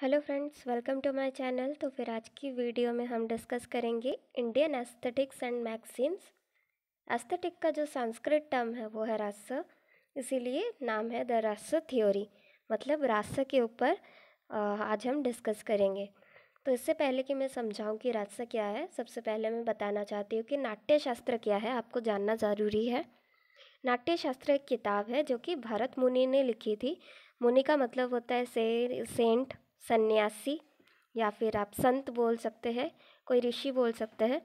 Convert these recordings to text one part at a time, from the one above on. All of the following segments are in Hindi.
hello friends welcome to my channel तो फिर आज की वीडियो में हम डिस्कस करेंगे Indian aesthetics and magazines aesthetic का जो संस्कृत टर्म है वो है रास इसीलिए नाम है द रास थ्योरी मतलब रास के ऊपर आज हम डिस्कस करेंगे तो इससे पहले कि मैं समझाऊं कि रास क्या है सबसे पहले मैं बताना चाहती हूँ कि नाट्यशास्त्र क्या है आपको जानना ज़रूरी है नाट्यशास्त्र एक किताब है जो कि भारत मुनि ने लिखी थी मुनि का मतलब होता है से सेंट सन्यासी या फिर आप संत बोल सकते हैं कोई ऋषि बोल सकते हैं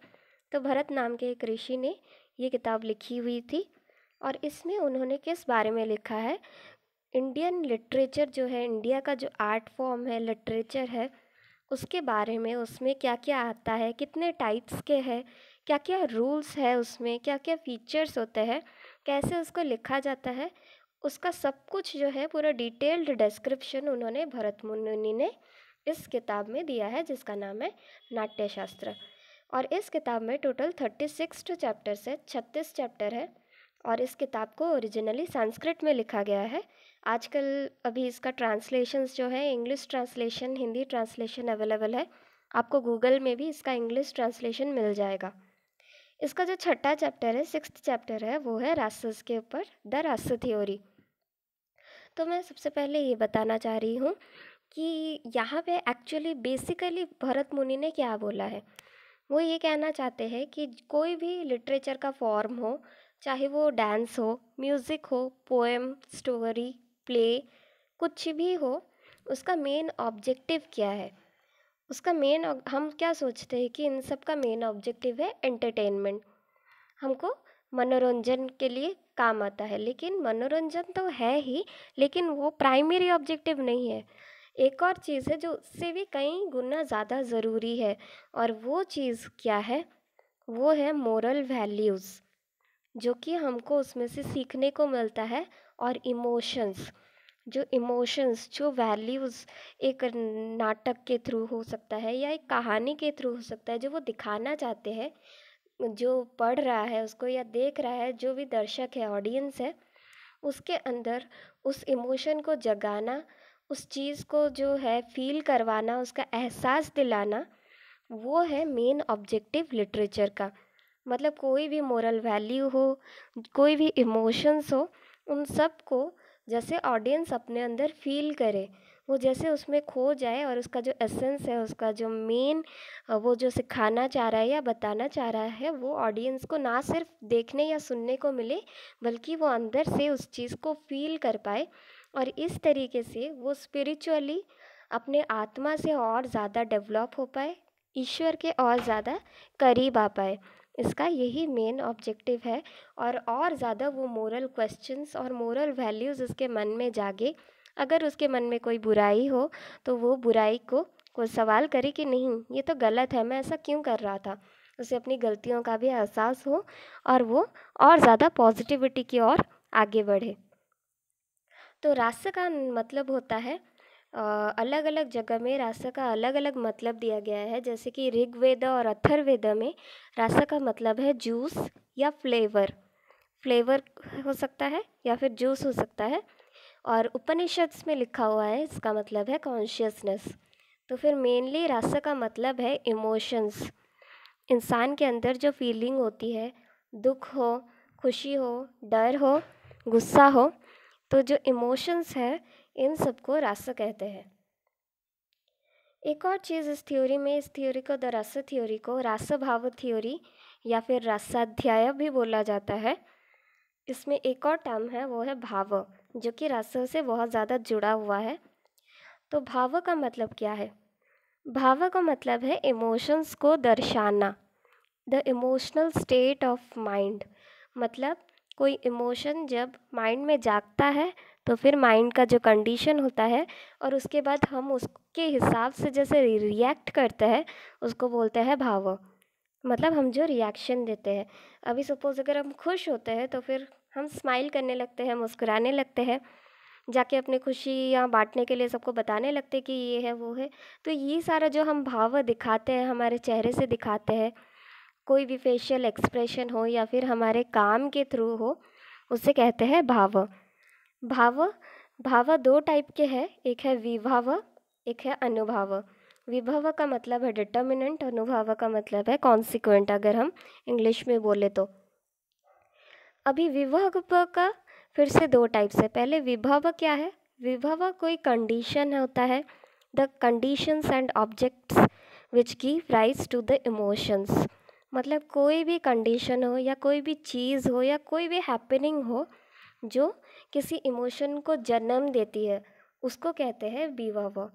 तो भरत नाम के एक ऋषि ने ये किताब लिखी हुई थी और इसमें उन्होंने किस बारे में लिखा है इंडियन लिटरेचर जो है इंडिया का जो आर्ट फॉर्म है लिटरेचर है उसके बारे में उसमें क्या क्या आता है कितने टाइप्स के हैं क्या क्या रूल्स है उसमें क्या क्या फीचर्स होते हैं कैसे उसको लिखा जाता है उसका सब कुछ जो है पूरा डिटेल्ड डिस्क्रिप्शन उन्होंने भरत मुनि ने इस किताब में दिया है जिसका नाम है नाट्यशास्त्र और इस किताब में टोटल थर्टी सिक्स चैप्टर्स है छत्तीस चैप्टर है और इस किताब को ओरिजिनली संस्कृत में लिखा गया है आजकल अभी इसका ट्रांसलेशंस जो है English translation Hindi translation available है आपको गूगल में भी इसका इंग्लिश ट्रांसलेशन मिल जाएगा इसका जो छठा चैप्टर है सिक्स चैप्टर है वो है रासस के ऊपर द रास्स थ्योरी तो मैं सबसे पहले ये बताना चाह रही हूँ कि यहाँ पे एक्चुअली बेसिकली भरत मुनि ने क्या बोला है वो ये कहना चाहते हैं कि कोई भी लिटरेचर का फॉर्म हो चाहे वो डांस हो म्यूज़िक हो पोएम स्टोरी प्ले कुछ भी हो उसका मेन ऑब्जेक्टिव क्या है उसका मेन हम क्या सोचते हैं कि इन सब का मेन ऑब्जेक्टिव है एंटरटेनमेंट हमको मनोरंजन के लिए काम आता है लेकिन मनोरंजन तो है ही लेकिन वो प्राइमरी ऑब्जेक्टिव नहीं है एक और चीज़ है जो उससे भी कई गुना ज़्यादा ज़रूरी है और वो चीज़ क्या है वो है मोरल वैल्यूज़ जो कि हमको उसमें से सीखने को मिलता है और इमोशंस जो इमोशंस जो वैल्यूज़ एक नाटक के थ्रू हो सकता है या एक कहानी के थ्रू हो सकता है जो वो दिखाना चाहते हैं जो पढ़ रहा है उसको या देख रहा है जो भी दर्शक है ऑडियंस है उसके अंदर उस इमोशन को जगाना उस चीज़ को जो है फील करवाना उसका एहसास दिलाना वो है मेन ऑब्जेक्टिव लिटरेचर का मतलब कोई भी मोरल वैल्यू हो कोई भी इमोशंस हो उन सब को जैसे ऑडियंस अपने अंदर फील करे वो जैसे उसमें खो जाए और उसका जो एसेंस है उसका जो मेन वो जो सिखाना चाह रहा है या बताना चाह रहा है वो ऑडियंस को ना सिर्फ देखने या सुनने को मिले बल्कि वो अंदर से उस चीज़ को फील कर पाए और इस तरीके से वो स्पिरिचुअली अपने आत्मा से और ज़्यादा डेवलप हो पाए ईश्वर के और ज़्यादा करीब आ पाए इसका यही मेन ऑब्जेक्टिव है और और ज़्यादा वो मोरल क्वेश्चंस और मोरल वैल्यूज़ उसके मन में जागे अगर उसके मन में कोई बुराई हो तो वो बुराई को कोई सवाल करे कि नहीं ये तो गलत है मैं ऐसा क्यों कर रहा था उसे अपनी गलतियों का भी एहसास हो और वो और ज़्यादा पॉजिटिविटी की ओर आगे बढ़े तो रास्ते का मतलब होता है अलग अलग जगह में रास्ता का अलग अलग मतलब दिया गया है जैसे कि ऋग्वेद और अथर्वेद में रास्ता का मतलब है जूस या फ्लेवर फ्लेवर हो सकता है या फिर जूस हो सकता है और उपनिषद्स में लिखा हुआ है इसका मतलब है कॉन्शियसनेस तो फिर मेनली रस का मतलब है इमोशंस इंसान के अंदर जो फीलिंग होती है दुख हो खुशी हो डर हो गुस्सा हो तो जो इमोशंस है इन सबको रस कहते हैं एक और चीज़ इस थ्योरी में इस थ्योरी को द रस थ्योरी को रस भाव थ्योरी या फिर रसाध्याय भी बोला जाता है इसमें एक और टर्म है वो है भाव जो कि रासव से बहुत ज़्यादा जुड़ा हुआ है तो भाव का मतलब क्या है भाव का मतलब है इमोशंस को दर्शाना the emotional state of mind मतलब कोई इमोशन जब माइंड में जागता है तो फिर माइंड का जो कंडीशन होता है और उसके बाद हम उसके हिसाब से जैसे रिएक्ट करते हैं उसको बोलते हैं भाव मतलब हम जो रिएक्शन देते हैं अभी सपोज़ अगर हम खुश होते हैं तो फिर हम स्माइल करने लगते हैं मुस्कुराने लगते हैं जाके अपनी खुशी या बांटने के लिए सबको बताने लगते हैं कि ये है वो है तो ये सारा जो हम भाव दिखाते हैं हमारे चेहरे से दिखाते हैं कोई भी फेशियल एक्सप्रेशन हो या फिर हमारे काम के थ्रू हो उसे कहते हैं भाव भाव भाव दो टाइप के हैं एक है विभाव एक है अनुभाव विभाव का मतलब है डिटर्मिनेंट अनुभाव का मतलब है कॉन्सिक्वेंट अगर हम इंग्लिश में बोले तो अभी विभव का फिर से दो टाइप्स है पहले विभव क्या है विभव कोई कंडीशन होता है the conditions and objects which give rise to the emotions मतलब कोई भी कंडीशन हो या कोई भी चीज़ हो या कोई भी हैपनिंग हो जो किसी इमोशन को जन्म देती है उसको कहते हैं विभव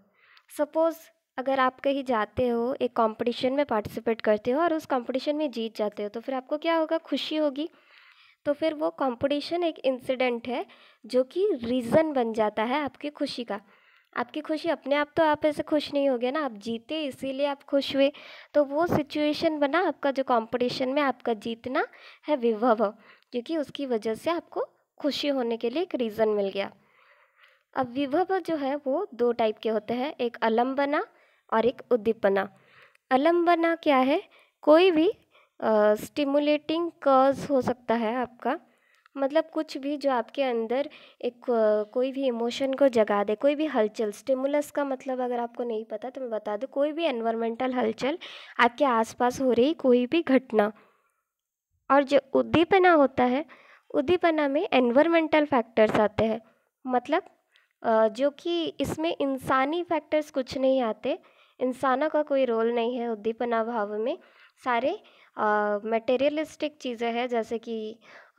सपोज़ अगर आप कहीं जाते हो एक कंपटीशन में पार्टिसिपेट करते हो और उस कंपटीशन में जीत जाते हो तो फिर आपको क्या होगा खुशी होगी तो फिर वो कंपटीशन एक इंसिडेंट है जो कि रीज़न बन जाता है आपकी खुशी का आपकी खुशी अपने आप तो आप ऐसे खुश नहीं हो गए ना आप जीते इसीलिए आप खुश हुए तो वो सिचुएशन बना आपका जो कंपटीशन में आपका जीतना है विभव क्योंकि उसकी वजह से आपको खुशी होने के लिए एक रीज़न मिल गया अब विभव जो है वो दो टाइप के होते हैं एक अलम्बना और एक उद्दीपना अलम्बना क्या है कोई भी स्टिमुलेटिंग कॉज़ हो सकता है आपका मतलब कुछ भी जो आपके अंदर एक कोई भी इमोशन को जगा दे कोई भी हलचल स्टिमुलस का मतलब अगर आपको नहीं पता तो मैं बता दूँ कोई भी एनवायरमेंटल हलचल आपके आसपास हो रही कोई भी घटना और जो उद्दीपना होता है उद्दीपना में एनवायरमेंटल फैक्टर्स आते हैं मतलब जो कि इसमें इंसानी फैक्टर्स कुछ नहीं आते इंसानों का कोई रोल नहीं है उद्दीपना भाव में सारे मटेरियलिस्टिक चीज़ें हैं जैसे कि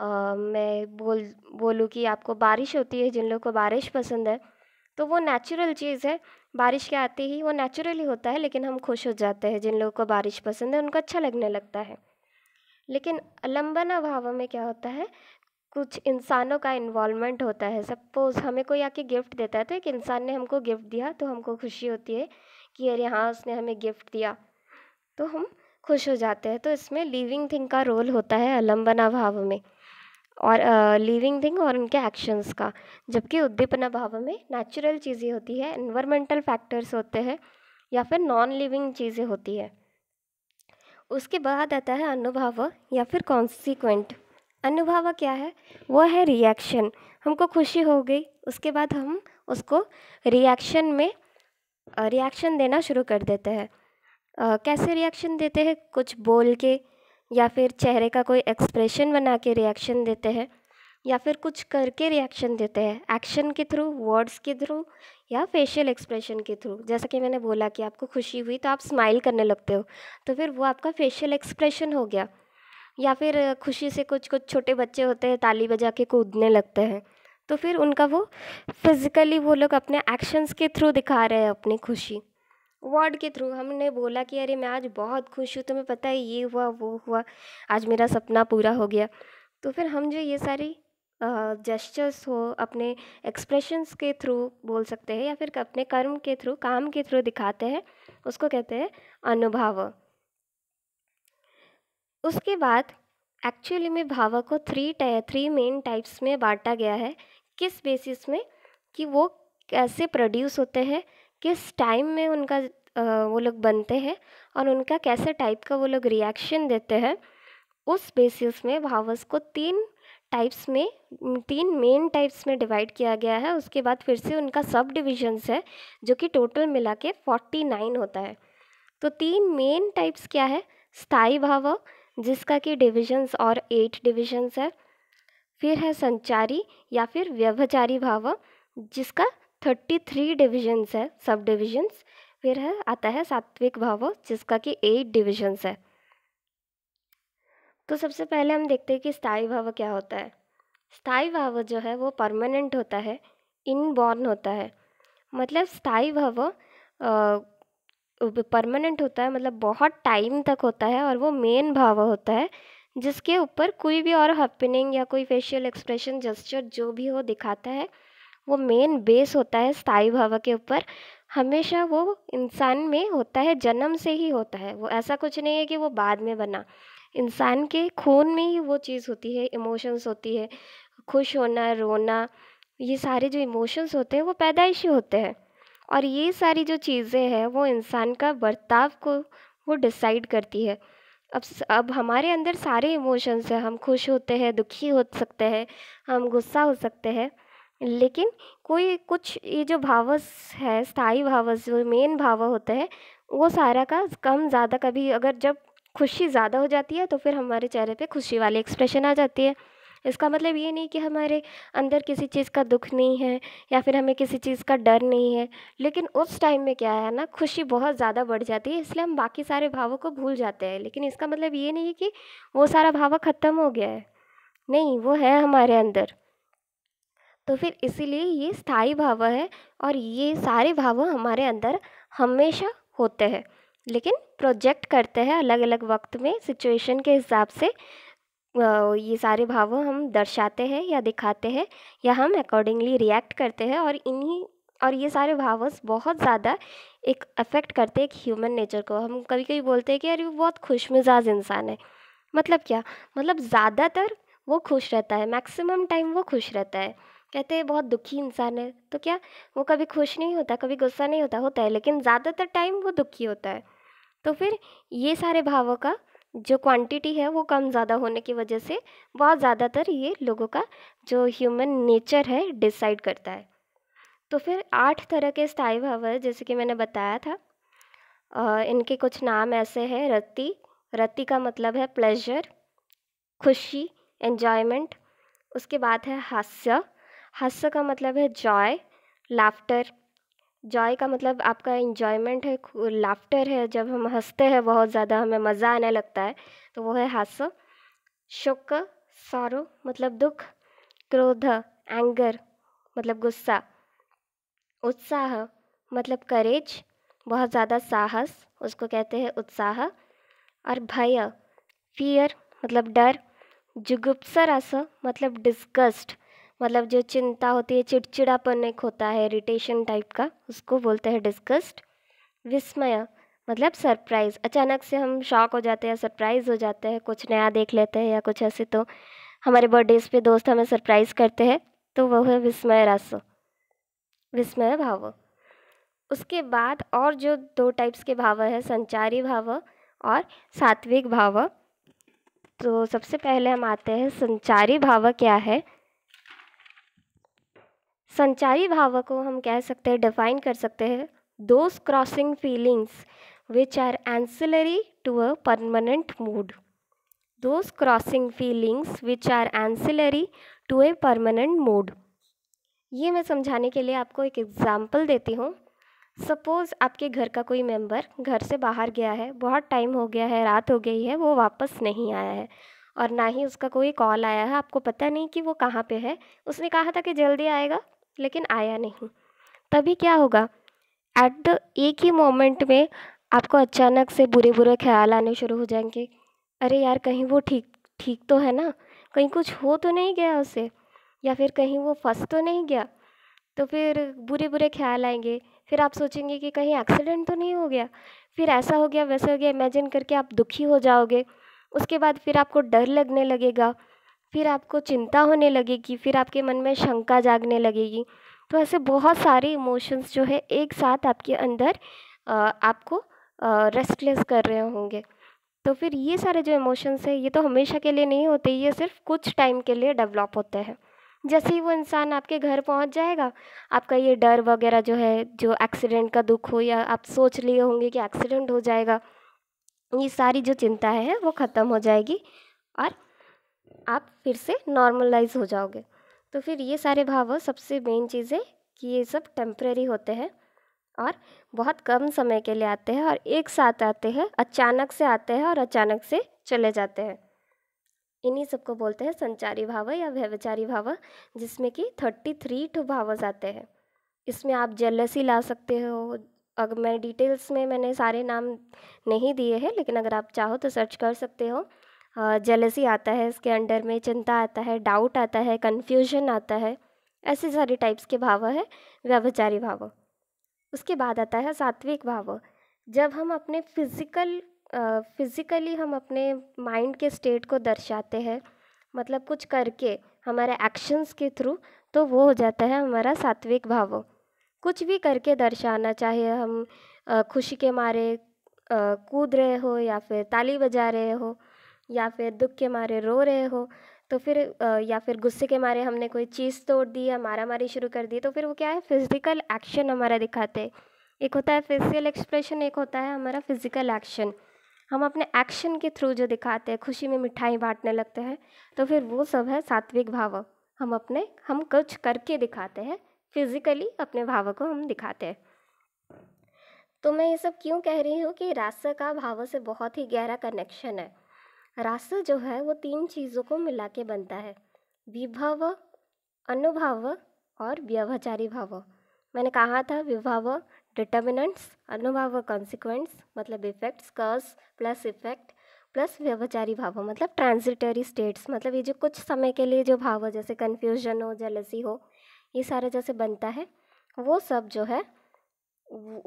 मैं बोल बोलूँ कि आपको बारिश होती है जिन लोग को बारिश पसंद है तो वो नेचुरल चीज़ है बारिश के आते ही वो नेचुरली होता है लेकिन हम खुश हो जाते हैं जिन लोगों को बारिश पसंद है उनको अच्छा लगने लगता है लेकिन लंबना भाव में क्या होता है कुछ इंसानों का इन्वॉलमेंट होता है सपोज़ हमें कोई आके गिफ्ट देता है तो एक इंसान ने हमको गिफ्ट दिया तो हमको खुशी होती है कि अरे हाँ उसने हमें गिफ्ट दिया तो हम खुश हो जाते हैं तो इसमें लिविंग थिंग का रोल होता है अलम्बना भाव में और लिविंग थिंग और उनके एक्शंस का जबकि उद्दीपना भाव में नेचुरल चीज़ें होती है इन्वामेंटल फैक्टर्स होते हैं या फिर नॉन लिविंग चीज़ें होती है उसके बाद आता है अनुभाव या फिर कॉन्सिक्वेंट अनुभव क्या है वो है रिएक्शन हमको खुशी हो गई उसके बाद हम उसको रिएक्शन में रिएक्शन देना शुरू कर देते हैं कैसे रिएक्शन देते हैं कुछ बोल के या फिर चेहरे का कोई एक्सप्रेशन बना के रिएक्शन देते हैं या फिर कुछ करके रिएक्शन देते हैं एक्शन के थ्रू वर्ड्स के थ्रू या फेशियल एक्सप्रेशन के थ्रू जैसा कि मैंने बोला कि आपको खुशी हुई तो आप स्माइल करने लगते हो तो फिर वो आपका फेशियल एक्सप्रेशन हो गया या फिर खुशी से कुछ कुछ छोटे बच्चे होते हैं ताली बजा के कूदने लगते हैं तो फिर उनका वो फिज़िकली वो लोग अपने एक्शंस के थ्रू दिखा रहे हैं अपनी खुशी वर्ड के थ्रू हमने बोला कि अरे मैं आज बहुत खुश हूँ तुम्हें पता है ये हुआ वो हुआ आज मेरा सपना पूरा हो गया तो फिर हम जो ये सारी जेस्चर्स हो अपने एक्सप्रेशंस के थ्रू बोल सकते हैं या फिर अपने कर्म के थ्रू काम के थ्रू दिखाते हैं उसको कहते हैं अनुभाव उसके बाद एक्चुअली में भाव को थ्री थ्री मेन टाइप्स में बांटा गया है किस बेसिस में कि वो कैसे प्रोड्यूस होते हैं किस टाइम में उनका वो लोग बनते हैं और उनका कैसे टाइप का वो लोग रिएक्शन देते हैं उस बेसिस में भावस को तीन टाइप्स में तीन मेन टाइप्स में डिवाइड किया गया है उसके बाद फिर से उनका सब डिविजन्स है जो कि टोटल मिला के फोर्टी नाइन होता है तो तीन मेन टाइप्स क्या है स्थाई भाव जिसका कि डिविजन्स और एट डिविजन्स है फिर है संचारी या फिर व्यभचारी भाव जिसका थर्टी थ्री डिविजन्स है सब डिविजन्स फिर है आता है सात्विक भाव जिसका कि एट डिविजन्स है तो सबसे पहले हम देखते हैं कि स्थायी भाव क्या होता है स्थायी भाव जो है वो परमानेंट होता है इनबॉर्न होता है मतलब स्थायी भाव परमानेंट होता है मतलब बहुत टाइम तक होता है और वो मेन भाव होता है जिसके ऊपर कोई भी और हैपनिंग या कोई फेशियल एक्सप्रेशन जेस्चर जो भी हो दिखाता है वो मेन बेस होता है स्थाई भाव के ऊपर हमेशा वो इंसान में होता है जन्म से ही होता है वो ऐसा कुछ नहीं है कि वो बाद में बना इंसान के खून में ही वो चीज़ होती है इमोशंस होती है खुश होना रोना ये सारे जो इमोशंस होते हैं वो पैदाइशी होते हैं और ये सारी जो चीज़ें हैं वो इंसान का बर्ताव को वो डिसाइड करती है अब अब हमारे अंदर सारे इमोशंस हैं हम खुश होते हैं दुखी हो सकते हैं हम गुस्सा हो सकते हैं लेकिन कोई कुछ ये जो भावस है स्थाई भावस जो मेन भाव होता है वो सारा का कम ज़्यादा कभी अगर जब खुशी ज़्यादा हो जाती है तो फिर हमारे चेहरे पे खुशी वाली एक्सप्रेशन आ जाती है इसका मतलब ये नहीं कि हमारे अंदर किसी चीज़ का दुख नहीं है या फिर हमें किसी चीज़ का डर नहीं है लेकिन उस टाइम में क्या है ना खुशी बहुत ज़्यादा बढ़ जाती है इसलिए हम बाकी सारे भावों को भूल जाते हैं लेकिन इसका मतलब ये नहीं कि वो सारा भाव ख़त्म हो गया है नहीं वो है हमारे अंदर तो फिर इसीलिए ये स्थाई भाव है और ये सारे भाव हमारे अंदर हमेशा होते हैं लेकिन प्रोजेक्ट करते हैं अलग अलग वक्त में सिचुएशन के हिसाब से ये सारे भाव हम दर्शाते हैं या दिखाते हैं या हम अकॉर्डिंगली रिएक्ट करते हैं और इन्हीं और ये सारे भाव बहुत ज़्यादा एक अफेक्ट करते हैं एक ह्यूमन नेचर को हम कभी कभी बोलते हैं कि अरे वो बहुत खुश मिजाज इंसान है मतलब क्या मतलब ज़्यादातर वो खुश रहता है मैक्सिमम टाइम वो खुश रहता है कहते हैं बहुत दुखी इंसान है तो क्या वो कभी खुश नहीं होता कभी गुस्सा नहीं होता होता है लेकिन ज़्यादातर टाइम वो दुखी होता है तो फिर ये सारे भावों का जो क्वांटिटी है वो कम ज़्यादा होने की वजह से बहुत ज़्यादातर ये लोगों का जो ह्यूमन नेचर है डिसाइड करता है तो फिर आठ तरह के स्थायी भाव है जैसे कि मैंने बताया था आ, इनके कुछ नाम ऐसे हैं रति रति का मतलब है प्लेजर खुशी एन्जॉयमेंट उसके बाद है हास्य हास्य का मतलब है जॉय लाफ्टर जॉय का मतलब आपका इंजॉयमेंट है लाफ्टर है जब हम हंसते हैं बहुत ज़्यादा हमें मज़ा आने लगता है तो वो है हास्य शुक सौरव मतलब दुख क्रोध एंगर मतलब गुस्सा उत्साह मतलब करेज बहुत ज़्यादा साहस उसको कहते हैं उत्साह और भय फियर मतलब डर जुगुप्सा रस मतलब डिस्कस्ट मतलब जो चिंता होती है चिड़चिड़ापन एक होता है इरिटेशन टाइप का उसको बोलते हैं डिस्कस्ड विस्मय मतलब सरप्राइज़ अचानक से हम शॉक हो जाते हैं सरप्राइज़ हो जाते हैं कुछ नया देख लेते हैं या कुछ ऐसे तो हमारे बर्थडेज़ पे दोस्त हमें सरप्राइज़ करते हैं तो वह है विस्मय रस विस्मय भाव उसके बाद और जो दो टाइप्स के भाव है संचारी भाव और सात्विक भाव तो सबसे पहले हम आते हैं संचारी भाव क्या है संचारी भावों को हम कह सकते हैं डिफाइन कर सकते हैं those crossing feelings which are ancillary to a permanent mood those crossing feelings which are ancillary to a permanent mood ये मैं समझाने के लिए आपको एक एग्ज़ाम्पल देती हूँ सपोज़ आपके घर का कोई मेम्बर घर से बाहर गया है बहुत टाइम हो गया है रात हो गई है वो वापस नहीं आया है और ना ही उसका कोई कॉल आया है आपको पता नहीं कि वो कहाँ पे है उसने कहा था कि जल्दी आएगा लेकिन आया नहीं तभी क्या होगा एट द एक ही मोमेंट में आपको अचानक से बुरे बुरे ख्याल आने शुरू हो जाएंगे अरे यार कहीं वो ठीक ठीक तो है ना कहीं कुछ हो तो नहीं गया उसे या फिर कहीं वो फंस तो नहीं गया तो फिर बुरे बुरे ख्याल आएंगे फिर आप सोचेंगे कि कहीं एक्सीडेंट तो नहीं हो गया फिर ऐसा हो गया वैसा हो गया इमेजिन करके आप दुखी हो जाओगे उसके बाद फिर आपको डर लगने लगेगा फिर आपको चिंता होने लगेगी फिर आपके मन में शंका जागने लगेगी तो ऐसे बहुत सारे इमोशंस जो है एक साथ आपके अंदर आपको रेस्टलेस कर रहे होंगे तो फिर ये सारे जो इमोशंस हैं ये तो हमेशा के लिए नहीं होते ये सिर्फ कुछ टाइम के लिए डेवलप होते हैं जैसे ही वो इंसान आपके घर पहुंच जाएगा आपका ये डर वगैरह जो है जो एक्सीडेंट का दुख हो या आप सोच लिए होंगे कि एक्सीडेंट हो जाएगा ये सारी जो चिंता है वो ख़त्म हो जाएगी और आप फिर से नॉर्मलाइज हो जाओगे तो फिर ये सारे भाव सबसे मेन चीज़ है कि ये सब टेम्प्रेरी होते हैं और बहुत कम समय के लिए आते हैं और एक साथ आते हैं अचानक से आते हैं और अचानक से चले जाते हैं इन्हीं सबको बोलते हैं संचारी भाव या व्यवचारी भाव जिसमें कि थर्टी थ्री टू भावज आते हैं इसमें आप जेलसी ला सकते हो अगर मैं डिटेल्स में मैंने सारे नाम नहीं दिए हैं लेकिन अगर आप चाहो तो सर्च कर सकते हो जेलसी आता है इसके अंडर में चिंता आता है डाउट आता है कन्फ्यूजन आता है ऐसे सारे टाइप्स के भाव है व्यवचारी भाव उसके बाद आता है सात्विक भाव जब हम अपने फिज़िकल फिज़िकली हम अपने माइंड के स्टेट को दर्शाते हैं मतलब कुछ करके हमारे एक्शंस के थ्रू तो वो हो जाता है हमारा सात्विक भाव कुछ भी करके दर्शाना चाहिए हम खुशी के मारे कूद रहे हो या फिर ताली बजा रहे हो या फिर दुख के मारे रो रहे हो तो फिर या फिर गुस्से के मारे हमने कोई चीज़ तोड़ दी या मारा मारी शुरू कर दी तो फिर वो क्या है फिज़िकल एक्शन हमारा दिखाते एक होता है फेसियल एक्सप्रेशन एक होता है हमारा फिज़िकल एक्शन हम अपने एक्शन के थ्रू जो दिखाते हैं खुशी में मिठाई बांटने लगते हैं तो फिर वो सब है सात्विक भाव हम अपने हम कुछ करके दिखाते हैं फिज़िकली अपने भाव को हम दिखाते हैं तो मैं ये सब क्यों कह रही हूँ कि रास का भाव से बहुत ही गहरा कनेक्शन है रास जो है वो तीन चीज़ों को मिला के बनता है विभव अनुभव और व्यवचारी भाव मैंने कहा था विभव डिटर्मिनेंट्स अनुभव कॉन्सिक्वेंस मतलब इफेक्ट्स कर्स प्लस इफेक्ट प्लस व्यवचारी भाव मतलब ट्रांजिटरी स्टेट्स मतलब ये जो कुछ समय के लिए जो भाव जैसे कन्फ्यूजन हो जलसी हो ये सारा जैसे बनता है वो सब जो है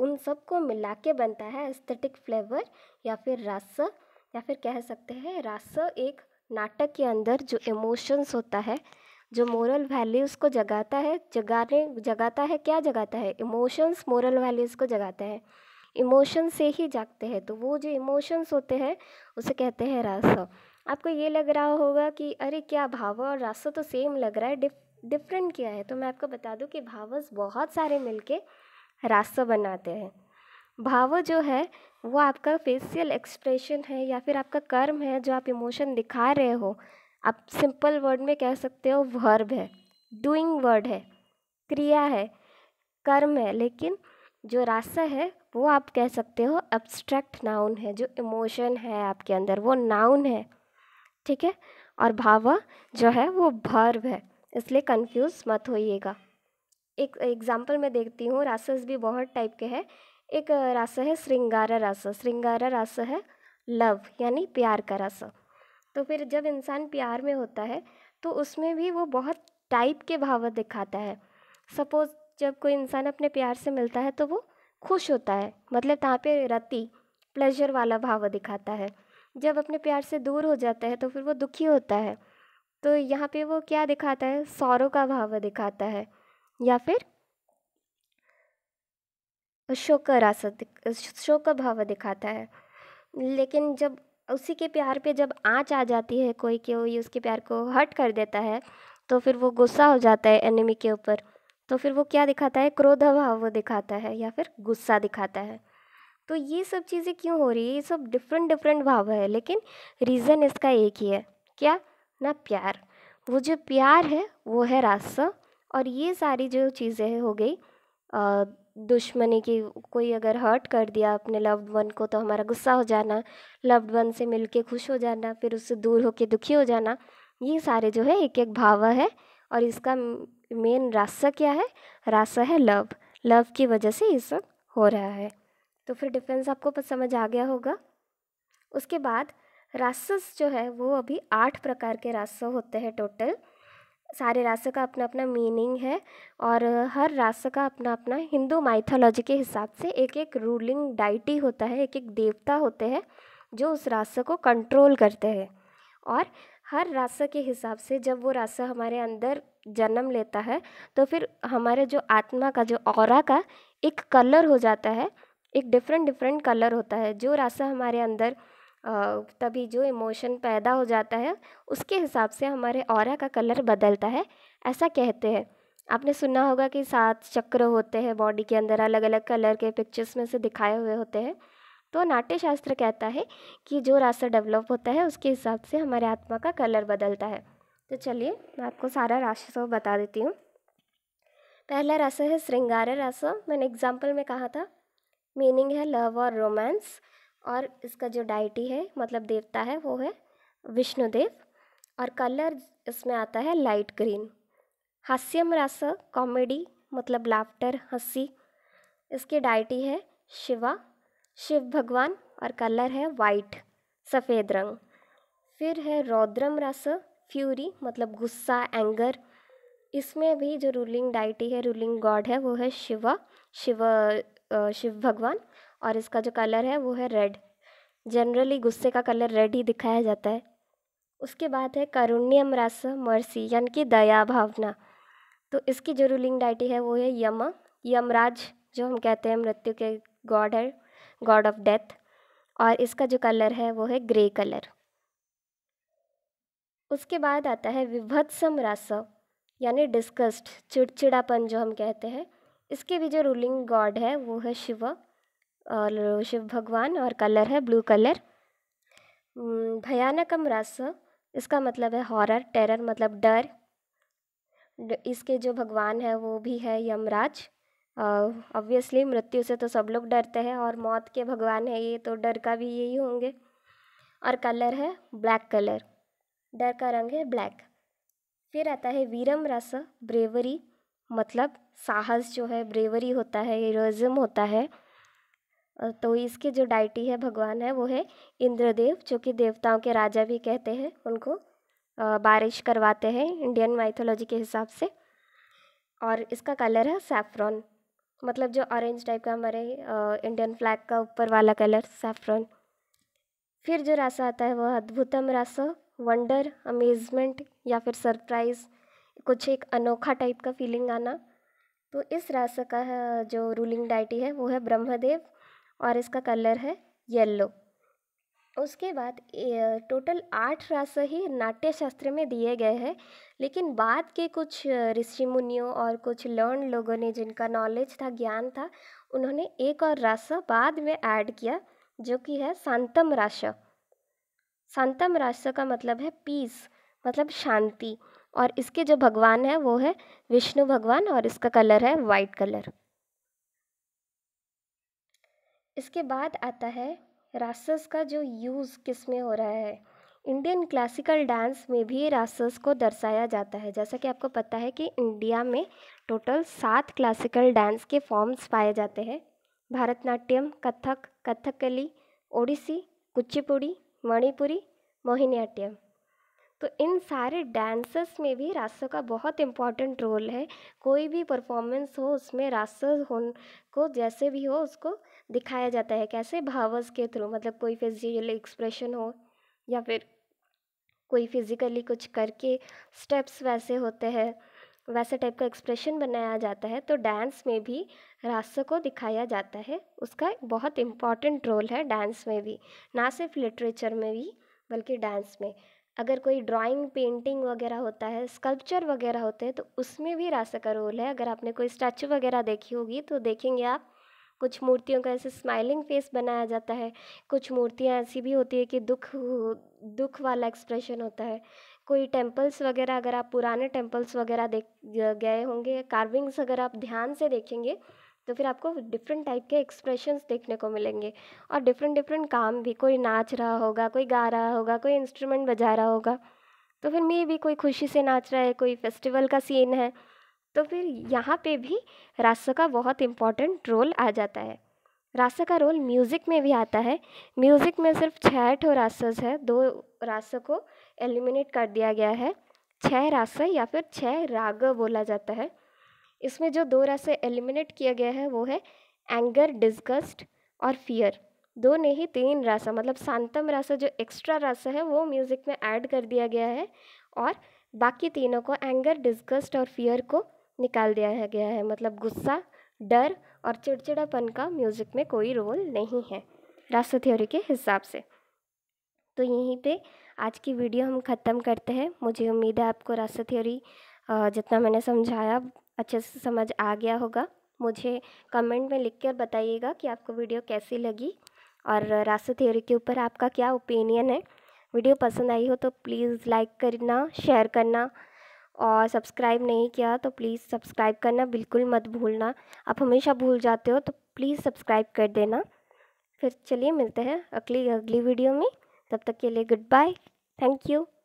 उन सबको मिला के बनता है एस्थेटिक फ्लेवर या फिर रस या फिर कह सकते हैं रास एक नाटक के अंदर जो इमोशंस होता है जो मोरल वैल्यूज़ को जगाता है जगाने जगाता है क्या जगाता है इमोशंस मोरल वैल्यूज़ को जगाता है इमोशन से ही जागते हैं तो वो जो इमोशंस होते हैं उसे कहते हैं रास आपको ये लग रहा होगा कि अरे क्या भाव और रास तो सेम लग रहा है डिफ डिफरेंट क्या है तो मैं आपको बता दूं कि भावस बहुत सारे मिलके रास्ता बनाते हैं भाव जो है वो आपका फेसियल एक्सप्रेशन है या फिर आपका कर्म है जो आप इमोशन दिखा रहे हो आप सिंपल वर्ड में कह सकते हो वर्ब है डूइंग वर्ड है क्रिया है कर्म है लेकिन जो रास्ता है वो आप कह सकते हो एब्स्ट्रैक्ट नाउन है जो इमोशन है आपके अंदर वो नाउन है ठीक है और भाव जो है वो भर्व है इसलिए कंफ्यूज मत होइएगा एक एग्ज़ाम्पल मैं देखती हूँ रासस भी बहुत टाइप के हैं एक रस है श्रृंगार रस श्रृंगार रस है लव यानी प्यार का रस तो फिर जब इंसान प्यार में होता है तो उसमें भी वो बहुत टाइप के भाव दिखाता है सपोज जब कोई इंसान अपने प्यार से मिलता है तो वो खुश होता है मतलब कहाँ पे रति प्लेजर वाला भाव दिखाता है जब अपने प्यार से दूर हो जाता है तो फिर वो दुखी होता है तो यहाँ पे वो क्या दिखाता है सौरों का भाव दिखाता है या फिर शोक रस शोक का भाव दिखाता है लेकिन जब उसी के प्यार पे जब आँच आ जाती है कोई कोई उसके प्यार को हर्ट कर देता है तो फिर वो गुस्सा हो जाता है एनिमी के ऊपर तो फिर वो क्या दिखाता है क्रोध भाव वो दिखाता है या फिर गुस्सा दिखाता है तो ये सब चीज़ें क्यों हो रही है ये सब डिफरेंट डिफरेंट भाव है लेकिन रीज़न इसका एक ही है क्या ना प्यार वो जो प्यार है वो है रास्ता और ये सारी जो चीज़ें हो गई दुश्मनी की कोई अगर हर्ट कर दिया अपने लव्ड वन को तो हमारा गुस्सा हो जाना लव्ड वन से मिलके खुश हो जाना फिर उससे दूर होके दुखी हो जाना ये सारे जो है एक एक भाव है और इसका मेन रास्ता क्या है रास्ता है लव लव की वजह से ये सब हो रहा है तो फिर डिफरेंस आपको समझ आ गया होगा उसके बाद रास्स जो है वो अभी आठ प्रकार के रास्स होते हैं टोटल सारे राशि का अपना अपना मीनिंग है और हर राशि का अपना अपना हिंदू माइथोलॉजी के हिसाब से एक एक रूलिंग डाइटी होता है एक एक देवता होते हैं जो उस राशि को कंट्रोल करते हैं और हर राशि के हिसाब से जब वो राशि हमारे अंदर जन्म लेता है तो फिर हमारे जो आत्मा का जो और का एक कलर हो जाता है एक डिफरेंट डिफरेंट कलर होता है जो रास्ता हमारे अंदर तभी जो इमोशन पैदा हो जाता है उसके हिसाब से हमारे और का कलर बदलता है ऐसा कहते हैं आपने सुना होगा कि सात चक्र होते हैं बॉडी के अंदर अलग अलग कलर के पिक्चर्स में से दिखाए हुए होते हैं तो नाट्य शास्त्र कहता है कि जो रास्ता डेवलप होता है उसके हिसाब से हमारे आत्मा का कलर बदलता है तो चलिए मैं आपको सारा राशि सब बता देती हूँ पहला रस है श्रृंगार रस मैंने एग्जाम्पल में कहा था मीनिंग है लव और रोमांस और इसका जो डाइटी है मतलब देवता है वो है विष्णुदेव और कलर इसमें आता है लाइट ग्रीन हास्यम रस कॉमेडी मतलब लाफ्टर हंसी इसकी डाइटी है शिवा शिव भगवान और कलर है वाइट सफ़ेद रंग फिर है रौद्रम रस फ्यूरी मतलब गुस्सा एंगर इसमें भी जो रूलिंग डाइटी है रूलिंग गॉड है वो है शिवा शिव शिव भगवान और इसका जो कलर है वो है रेड जनरली गुस्से का कलर रेड ही दिखाया जाता है उसके बाद है करुण्यम रस मर्सी यानी कि दया भावना तो इसकी जो रूलिंग डाइटी है वो है यम यमराज जो हम कहते हैं मृत्यु के गॉड है गॉड ऑफ डेथ और इसका जो कलर है वो है ग्रे कलर उसके बाद आता है विभत्सम रस यानी डिस्कस्ट चिड़चिड़ापन जो हम कहते हैं इसके भी जो रूलिंग गॉड है वो है शिव और शिव भगवान और कलर है ब्लू कलर भयानकम रस इसका मतलब है हॉरर टेरर मतलब डर इसके जो भगवान है वो भी है यमराज ऑब्वियसली मृत्यु से तो सब लोग डरते हैं और मौत के भगवान है ये तो डर का भी यही होंगे और कलर है ब्लैक कलर डर का रंग है ब्लैक फिर आता है वीरम रस ब्रेवरी मतलब साहस जो है ब्रेवरी होता है हीरोज़म होता है और तो इसके जो डाइटी है भगवान है वो है इंद्रदेव जो कि देवताओं के राजा भी कहते हैं उनको बारिश करवाते हैं इंडियन माइथोलॉजी के हिसाब से और इसका कलर है सैफ्रॉन मतलब जो ऑरेंज टाइप का हमारे इंडियन फ्लैग का ऊपर वाला कलर सैफ्रॉन फिर जो रासा आता है वह अद्भुतम रास वंडर अमेजमेंट या फिर सरप्राइज़ कुछ एक अनोखा टाइप का फीलिंग आना तो इस रास का जो रूलिंग डाइटी है वो है ब्रह्मदेव और इसका कलर है येलो उसके बाद टोटल आठ रस ही नाट्यशास्त्र में दिए गए हैं लेकिन बाद के कुछ ऋषि मुनियों और कुछ लर्न लोगों ने जिनका नॉलेज था ज्ञान था उन्होंने एक और रस बाद में ऐड किया जो कि है शांतम रास शांतम रास का मतलब है पीस मतलब शांति और इसके जो भगवान है वो है विष्णु भगवान और इसका कलर है वाइट कलर इसके बाद आता है रासस का जो यूज़ किस में हो रहा है इंडियन क्लासिकल डांस में भी रासस को दर्शाया जाता है जैसा कि आपको पता है कि इंडिया में टोटल सात क्लासिकल डांस के फॉर्म्स पाए जाते हैं भरतनाट्यम कथक कथकली ओडिसी कुचिपुड़ी मणिपुरी मोहिनीअट्यम तो इन सारे डांसेस में भी रासो का बहुत इम्पॉर्टेंट रोल है कोई भी परफॉर्मेंस हो उसमें रासो हो को जैसे भी हो उसको दिखाया जाता है कैसे भावस के थ्रू मतलब कोई फिजिकल एक्सप्रेशन हो या फिर कोई फिज़िकली कुछ करके स्टेप्स वैसे होते हैं वैसे टाइप का एक्सप्रेशन बनाया जाता है तो डांस में भी रास्ते को दिखाया जाता है उसका बहुत इम्पॉर्टेंट रोल है डांस में भी ना सिर्फ लिटरेचर में भी बल्कि डांस में अगर कोई ड्राइंग पेंटिंग वगैरह होता है स्कल्पचर वगैरह होते हैं तो उसमें भी रास का रोल है अगर आपने कोई स्टैचू वगैरह देखी होगी तो देखेंगे आप कुछ मूर्तियों का ऐसे स्माइलिंग फेस बनाया जाता है कुछ मूर्तियाँ ऐसी भी होती है कि दुख दुख वाला एक्सप्रेशन होता है कोई टेम्पल्स वगैरह अगर आप पुराने टेम्पल्स वगैरह देख गए होंगे कार्विंग्स अगर आप ध्यान से देखेंगे तो फिर आपको डिफरेंट टाइप के एक्सप्रेशंस देखने को मिलेंगे और डिफरेंट डिफरेंट काम भी कोई नाच रहा होगा कोई गा रहा होगा कोई इंस्ट्रूमेंट बजा रहा होगा तो फिर मे भी कोई खुशी से नाच रहा है कोई फेस्टिवल का सीन है तो फिर यहाँ पे भी रास् का बहुत इम्पॉर्टेंट रोल आ जाता है रास् का रोल म्यूज़िक में भी आता है म्यूज़िक में सिर्फ छः ठो रासस है दो रास् को एलिमिनेट कर दिया गया है छः रास् या फिर छः राग बोला जाता है इसमें जो दो राय एलिमिनेट किया गया है वो है एंगर डिस्गस्ट और फियर दो नहीं तीन रासा मतलब शांतम रासा जो एक्स्ट्रा रासा है वो म्यूज़िक में ऐड कर दिया गया है और बाकी तीनों को एंगर डिस्गस्ट और फियर को निकाल दिया गया है मतलब गुस्सा डर और चिड़चिड़ापन का म्यूज़िक में कोई रोल नहीं है रास थ्योरी के हिसाब से तो यहीं पे आज की वीडियो हम ख़त्म करते हैं मुझे उम्मीद है आपको रास थ्योरी जितना मैंने समझाया अच्छे से समझ आ गया होगा मुझे कमेंट में लिख कर बताइएगा कि आपको वीडियो कैसी लगी और रास्ते थ्योरी के ऊपर आपका क्या ओपिनियन है वीडियो पसंद आई हो तो प्लीज़ लाइक करना शेयर करना और सब्सक्राइब नहीं किया तो प्लीज़ सब्सक्राइब करना बिल्कुल मत भूलना आप हमेशा भूल जाते हो तो प्लीज़ सब्सक्राइब कर देना फिर चलिए मिलते हैं अगली अगली वीडियो में तब तक के लिए गुड बाय थैंक यू